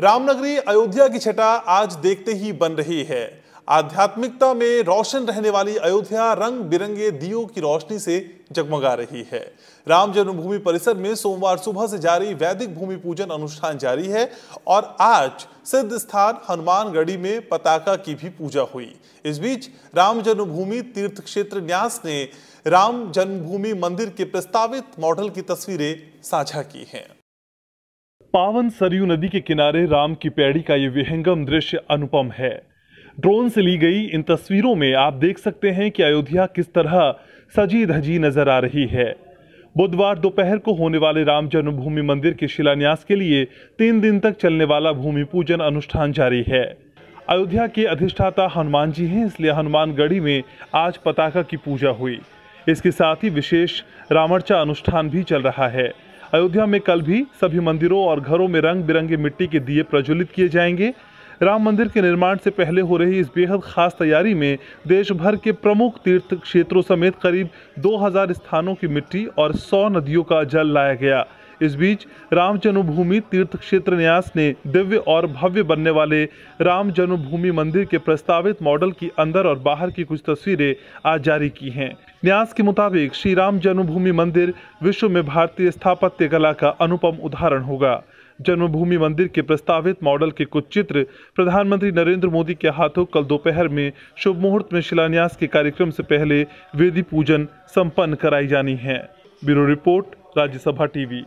रामनगरी अयोध्या की छटा आज देखते ही बन रही है आध्यात्मिकता में रोशन रहने वाली अयोध्या रंग बिरंगे दियो की रोशनी से जगमगा रही है राम जन्मभूमि परिसर में सोमवार सुबह से जारी वैदिक भूमि पूजन अनुष्ठान जारी है और आज सिद्ध स्थान हनुमानगढ़ी में पताका की भी पूजा हुई इस बीच राम जन्मभूमि तीर्थ क्षेत्र न्यास ने राम जन्मभूमि मंदिर के प्रस्तावित मॉडल की तस्वीरें साझा की हैं पावन सरयू नदी के किनारे राम की पैड़ी का ये विहंगम दृश्य अनुपम है ड्रोन से ली गई इन तस्वीरों में आप देख सकते हैं कि अयोध्या किस तरह सजी धजी नजर आ रही है बुधवार दोपहर को होने वाले राम जन्मभूमि मंदिर के शिलान्यास के लिए तीन दिन तक चलने वाला भूमि पूजन अनुष्ठान जारी है अयोध्या के अधिष्ठाता हनुमान जी हैं इसलिए हनुमानगढ़ी में आज पताका की पूजा हुई इसके साथ ही विशेष रामर्चा अनुष्ठान भी चल रहा है अयोध्या में कल भी सभी मंदिरों और घरों में रंग बिरंगे मिट्टी के दिए प्रज्वलित किए जाएंगे राम मंदिर के निर्माण से पहले हो रही इस बेहद खास तैयारी में देश भर के प्रमुख तीर्थ क्षेत्रों समेत करीब 2000 स्थानों की मिट्टी और 100 नदियों का जल लाया गया इस बीच राम जन्मभूमि तीर्थ क्षेत्र न्यास ने दिव्य और भव्य बनने वाले राम जन्मभूमि मंदिर के प्रस्तावित मॉडल की अंदर और बाहर की कुछ तस्वीरें आज जारी की हैं न्यास के मुताबिक श्री राम जन्मभूमि मंदिर विश्व में भारतीय स्थापत्य कला का अनुपम उदाहरण होगा जन्मभूमि मंदिर के प्रस्तावित मॉडल के कुछ चित्र प्रधानमंत्री नरेंद्र मोदी के हाथों कल दोपहर में शुभ मुहूर्त में शिलान्यास के कार्यक्रम से पहले वेदी पूजन संपन्न कराई जानी है ब्यूरो रिपोर्ट राज्यसभा टीवी